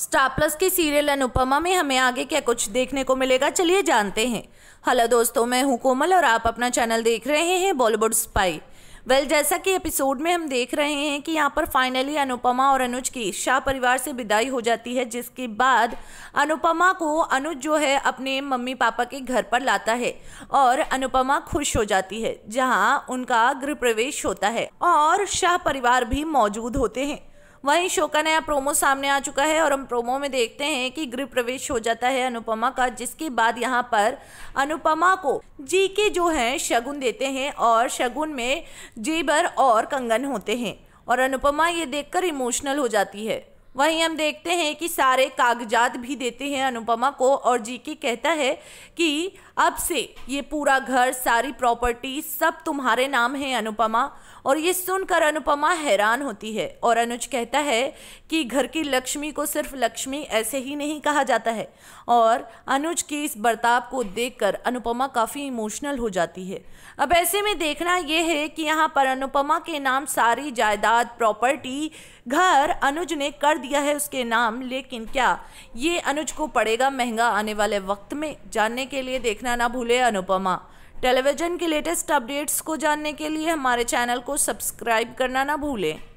star Plus की serial Anupama में हमें आगे क्या कुछ देखने को मिलेगा चलिए जानते हैं हेलो दोस्तों मैं हूं कोमल और आप अपना चैनल देख रहे हैं बॉलीवुड स्पाई वेल well, जैसा कि एपिसोड में हम देख रहे हैं कि यहाँ पर फाइनली अनुपमा और अनुज की शाह परिवार से विदाई हो जाती है जिसके बाद अनुपमा को अनुज जो है अपने मम्मी पापा के घर पर लाता है और अनुपमा खुश हो जाती है जहाँ उनका गृह प्रवेश होता है और शाह परिवार भी मौजूद होते हैं वहीं शो का नया प्रोमो सामने आ चुका है और हम प्रोमो में देखते हैं कि गृह प्रवेश हो जाता है अनुपमा का जिसके बाद यहाँ पर अनुपमा को जी के जो है शगुन देते हैं और शगुन में जेबर और कंगन होते हैं और अनुपमा ये देखकर इमोशनल हो जाती है वहीं हम देखते हैं कि सारे कागजात भी देते हैं अनुपमा को और जीके कहता है कि अब से ये पूरा घर सारी प्रॉपर्टी सब तुम्हारे नाम है अनुपमा और ये सुनकर अनुपमा हैरान होती है और अनुज कहता है कि घर की लक्ष्मी को सिर्फ लक्ष्मी ऐसे ही नहीं कहा जाता है और अनुज के इस बर्ताव को देखकर अनुपमा काफ़ी इमोशनल हो जाती है अब ऐसे में देखना यह है कि यहाँ पर अनुपमा के नाम सारी जायदाद प्रॉपर्टी घर अनुज ने कर दिया है उसके नाम लेकिन क्या ये अनुज को पड़ेगा महंगा आने वाले वक्त में जानने के लिए देखना ना भूले अनुपमा टेलीविज़न के लेटेस्ट अपडेट्स को जानने के लिए हमारे चैनल को सब्सक्राइब करना ना भूलें